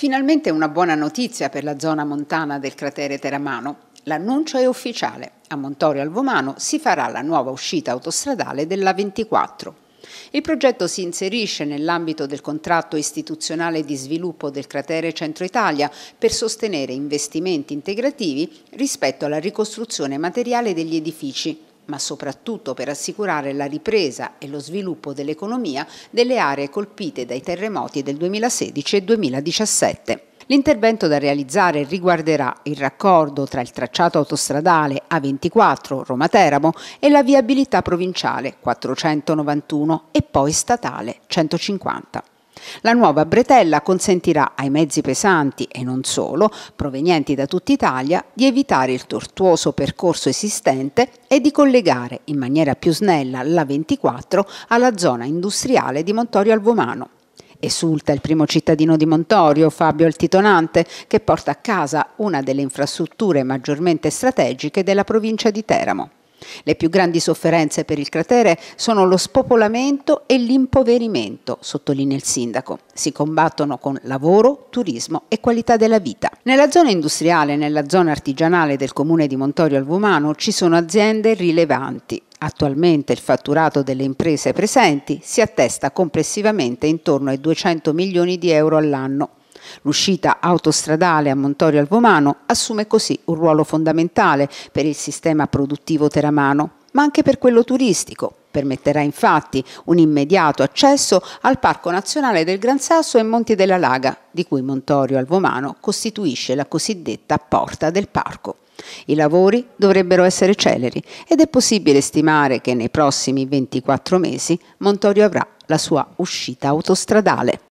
Finalmente una buona notizia per la zona montana del cratere Teramano. L'annuncio è ufficiale. A Montorio Alvomano si farà la nuova uscita autostradale della 24. Il progetto si inserisce nell'ambito del contratto istituzionale di sviluppo del cratere Centro Italia per sostenere investimenti integrativi rispetto alla ricostruzione materiale degli edifici ma soprattutto per assicurare la ripresa e lo sviluppo dell'economia delle aree colpite dai terremoti del 2016 e 2017. L'intervento da realizzare riguarderà il raccordo tra il tracciato autostradale A24 Roma-Teramo e la viabilità provinciale 491 e poi statale 150. La nuova bretella consentirà ai mezzi pesanti e non solo, provenienti da tutta Italia, di evitare il tortuoso percorso esistente e di collegare in maniera più snella la 24 alla zona industriale di Montorio Alvomano. Esulta il primo cittadino di Montorio, Fabio Altitonante, che porta a casa una delle infrastrutture maggiormente strategiche della provincia di Teramo. Le più grandi sofferenze per il cratere sono lo spopolamento e l'impoverimento, sottolinea il sindaco. Si combattono con lavoro, turismo e qualità della vita. Nella zona industriale e nella zona artigianale del comune di Montorio Alvumano ci sono aziende rilevanti. Attualmente il fatturato delle imprese presenti si attesta complessivamente intorno ai 200 milioni di euro all'anno, L'uscita autostradale a Montorio Alvomano assume così un ruolo fondamentale per il sistema produttivo teramano, ma anche per quello turistico. Permetterà infatti un immediato accesso al Parco Nazionale del Gran Sasso e Monti della Laga, di cui Montorio Alvomano costituisce la cosiddetta porta del parco. I lavori dovrebbero essere celeri ed è possibile stimare che nei prossimi 24 mesi Montorio avrà la sua uscita autostradale.